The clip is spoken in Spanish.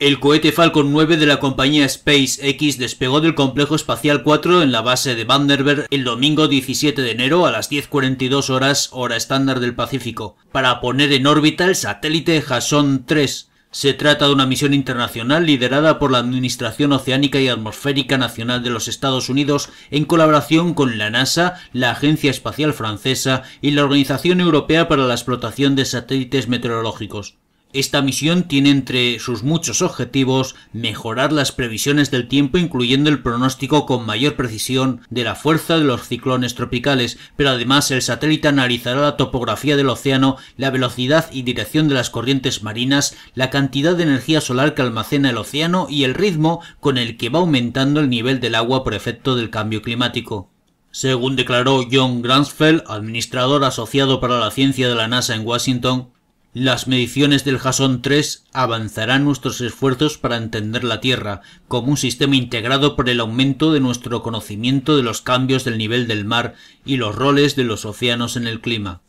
El cohete Falcon 9 de la compañía SpaceX despegó del complejo espacial 4 en la base de Vandenberg el domingo 17 de enero a las 10.42 horas hora estándar del Pacífico, para poner en órbita el satélite Jason 3. Se trata de una misión internacional liderada por la Administración Oceánica y Atmosférica Nacional de los Estados Unidos en colaboración con la NASA, la Agencia Espacial Francesa y la Organización Europea para la Explotación de Satélites Meteorológicos. Esta misión tiene entre sus muchos objetivos mejorar las previsiones del tiempo incluyendo el pronóstico con mayor precisión de la fuerza de los ciclones tropicales, pero además el satélite analizará la topografía del océano, la velocidad y dirección de las corrientes marinas, la cantidad de energía solar que almacena el océano y el ritmo con el que va aumentando el nivel del agua por efecto del cambio climático. Según declaró John Gransfeld, administrador asociado para la ciencia de la NASA en Washington, las mediciones del Jason III avanzarán nuestros esfuerzos para entender la Tierra como un sistema integrado por el aumento de nuestro conocimiento de los cambios del nivel del mar y los roles de los océanos en el clima.